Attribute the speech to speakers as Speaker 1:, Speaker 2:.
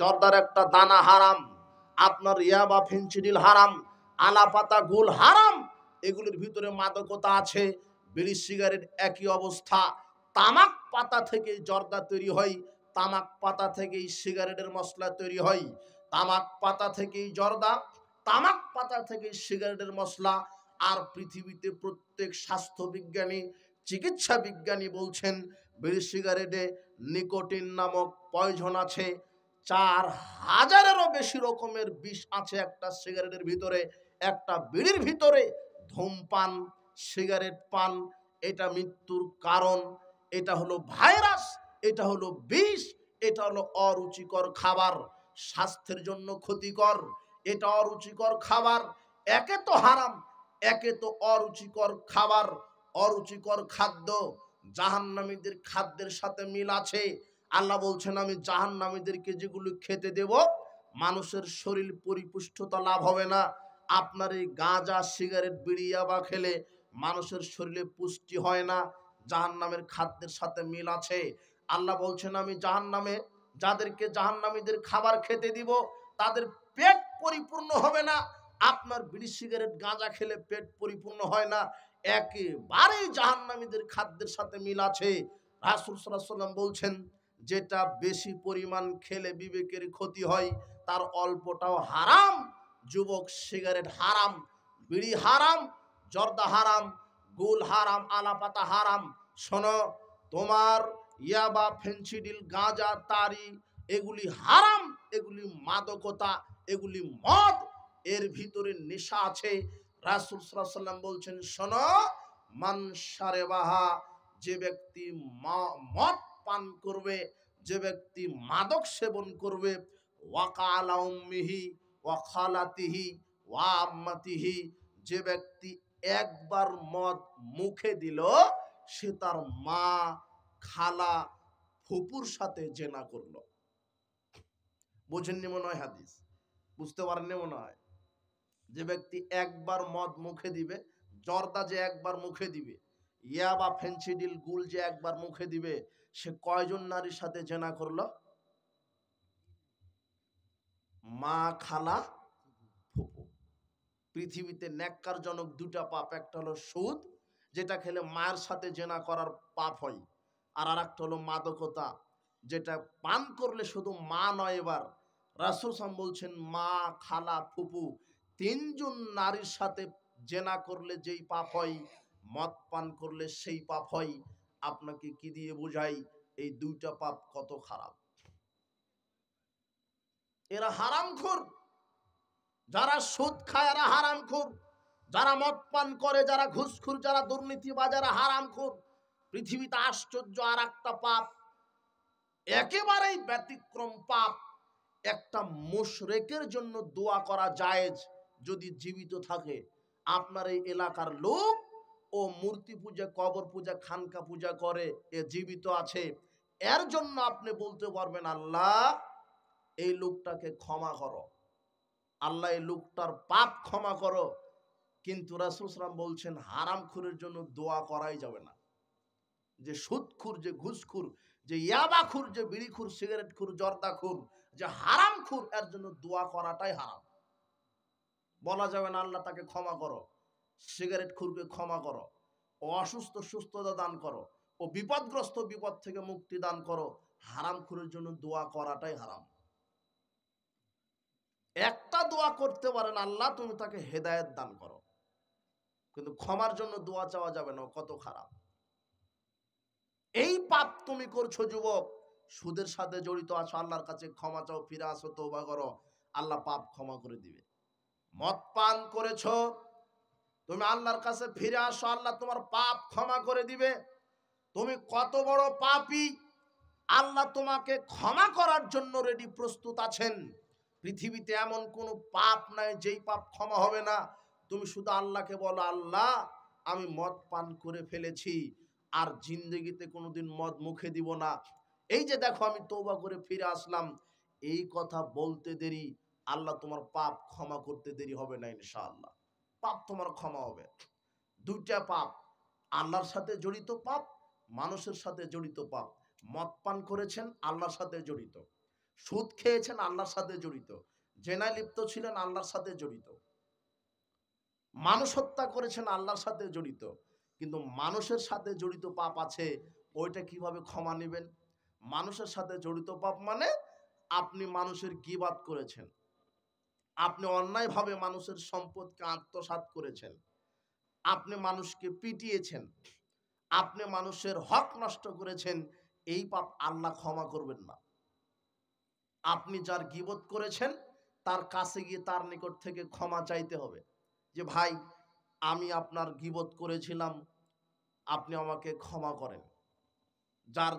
Speaker 1: জর্দার একটা দানা হারাম আপনার ইয়া বা ফিনচিডিল হারাম আলাপাতা গুল হারাম এগুলির ভিতরে মাদকতা আছে বিড়ি সিগারেট একই অবস্থা তামাক পাতা থেকে জর্দা তৈরি হয় তামাক পাতা থেকেই সিগারেটের মশলা তৈরি হয় তামাক পাতা থেকেই জর্দা তামাক পাতা থেকেই সিগারেটের মশলা আর পৃথিবীতে প্রত্যেক স্বাস্থ্য বিজ্ঞানী চিকিৎসা বিজ্ঞানী বলছেন বিড়ি সিগারেটে নিকোটিন নামক পয়জন আছে চার হাজারেরও বেশি রকমের বিষ আছে একটা সিগারেটের ভিতরে একটা বিড়ির ভিতরে ধূমপান সিগারেট পান এটা মৃত্যুর কারণ এটা হলো ভাইরাস এটা হলো বিষ এটা হলো অরুচিকর খাবার স্বাস্থ্যের জন্য ক্ষতিকর এটা অরুচিকর খাবার একে তো হারাম একে তো অরুচিকর খাবার অরুচিকর খাদ্য জাহান্নামীদের খাদ্যের সাথে মিল আছে আল্লাহ বলছেন আমি জাহান্নামীদেরকে যেগুলো খেতে দেব মানুষের শরীর পরিপুষ্টতা লাভ হবে না আপনার এই গাঁজা সিগারেট বিড়িয়া বা খেলে মানুষের শরীরে পুষ্টি হয় না জাহান্নামের খাদ্যের সাথে মিল আছে আল্লাহ বলছেন আমি জাহান্নামে যাদেরকে জাহান্নামীদের খাবার খেতে দিব তাদের পেট পরিপূর্ণ হবে না আপনার বিড়ি সিগারেট গাঁজা খেলে পেট পরিপূর্ণ হয় না একেবারেই জাহান্নামীদের খাদ্যের সাথে মিল আছে রাসুল সাল্লাম বলছেন যেটা বেশি পরিমাণ খেলে বিবেকের ক্ষতি হয় তার অল্পটাও হারাম যুবক সিগারেট হারাম বিড়ি হারাম জর্দা হারাম গুল হারাম আলাপাতা হারাম শোনো তোমার ইয়াবা ফেন্সিডিল গাঁজা তারি এগুলি হারাম এগুলি মাদকতা এগুলি মদ এর ভিতরে নেশা আছে রাসুল সাল্লাম বলছেন শোনো মানসারে বাহা যে ব্যক্তি মদ পান করবে যে ব্যক্তি মাদক সেবন করবে ওয়াকালাউমিহি ওয়াখালাতিহি ওয়াম্মাতিহি যে ব্যক্তি একবার মদ মুখে দিল সে তার মা খালা ফুপুর সাথে জেনা করলো বোঝেননি মনে হয় হাদিস বুঝতে পারেননি মনে হয় যে ব্যক্তি একবার মদ মুখে দিবে জর্দা যে একবার মুখে দিবে ইয়া বা ফেন্সিডিল গুল যে একবার মুখে দিবে সে কয়জন নারীর সাথে জেনা করল মা খালা ফুপু পৃথিবীতে ন্যাক্কারজনক দুটা পাপ একটা হলো সুদ যেটা খেলে মায়ের সাথে জেনা করার পাপ হয় আর আর একটা হলো মাদকতা যেটা পান করলে শুধু মা নয় এবার রাসুসাম বলছেন মা খালা ফুপু তিনজন নারীর সাথে জেনা করলে যেই পাপ হয় মদ পান করলে সেই পাপ হয় আপনাকে কি দিয়ে বোঝাই এই দুইটা পাপ কত খারাপ এরা হারামখোর যারা সুদ খায় এরা হারামখোর যারা মদ পান করে যারা ঘুষখুর যারা দুর্নীতি বা যারা হারামখোর পৃথিবীতে আশ্চর্য আর একটা পাপ একেবারেই ব্যতিক্রম পাপ একটা মোশরেকের জন্য দোয়া করা জায়েজ যদি জীবিত থাকে আপনার এই এলাকার লোক ও মূর্তি পূজা কবর পূজা খানকা পূজা করে এ জীবিত আছে এর জন্য আপনি বলতে পারবেন আল্লাহ এই লোকটাকে ক্ষমা করো আল্লাহ এই লোকটার পাপ ক্ষমা করো কিন্তু রাসুসরাম বলছেন হারামখুরের জন্য দোয়া করাই যাবে না যে সুদখুর যে ঘুষখুর যে ইয়াবাখুর যে বিড়িখুর সিগারেটখুর জর্দাখুর যে হারামখুর এর জন্য দোয়া করাটাই হারাম বলা যাবে না আল্লাহ তাকে ক্ষমা করো সিগারেট খুরকে ক্ষমা করো ও অসুস্থ সুস্থতা দান করো ও বিপদগ্রস্ত বিপদ থেকে মুক্তি দান করো হারাম খুরের জন্য দোয়া করাটাই হারাম একটা দোয়া করতে পারেন আল্লাহ তুমি তাকে হেদায়ত দান করো কিন্তু ক্ষমার জন্য দোয়া চাওয়া যাবে না কত খারাপ এই পাপ তুমি করছো যুবক সুদের সাথে জড়িত আছো আল্লাহর কাছে ক্ষমা চাও ফিরে আসো বা করো আল্লাহ পাপ ক্ষমা করে দিবে মদ পান করেছো তুমি আল্লাহর কাছে ফিরে আসো আল্লাহ তোমার পাপ ক্ষমা করে দিবে তুমি কত বড় পাপি আল্লাহ তোমাকে ক্ষমা করার জন্য রেডি প্রস্তুত আছেন পৃথিবীতে এমন কোনো পাপ নাই যেই পাপ ক্ষমা হবে না তুমি শুধু আল্লাহকে বলো আল্লাহ আমি মদ পান করে ফেলেছি আর জিন্দগিতে কোনোদিন মদ মুখে দিব না এই যে দেখো আমি তৌবা করে ফিরে আসলাম এই কথা বলতে দেরি আল্লাহ তোমার পাপ ক্ষমা করতে দেরি হবে না ইনশাআল্লাহ পাপ তোমার ক্ষমা হবে দুইটা পাপ আল্লাহর সাথে জড়িত পাপ মানুষের সাথে জড়িত পাপ মদ পান করেছেন আল্লাহর সাথে জড়িত সুদ খেয়েছেন আল্লাহর সাথে জড়িত জেনায় লিপ্ত ছিলেন আল্লাহর সাথে জড়িত মানুষ হত্যা করেছেন আল্লাহর সাথে জড়িত কিন্তু মানুষের সাথে জড়িত পাপ আছে ওইটা কিভাবে ক্ষমা নেবেন মানুষের সাথে জড়িত পাপ মানে আপনি মানুষের কি বাদ করেছেন আপনি অন্যায়ভাবে মানুষের সম্পদকে আত্মসাত করেছেন আপনি মানুষকে পিটিয়েছেন আপনি মানুষের হক নষ্ট করেছেন এই পাপ আল্লাহ ক্ষমা করবেন না আপনি যার গিবত করেছেন তার কাছে গিয়ে তার নিকট থেকে ক্ষমা চাইতে হবে যে ভাই আমি আপনার গিবত করেছিলাম আপনি আমাকে ক্ষমা করেন যার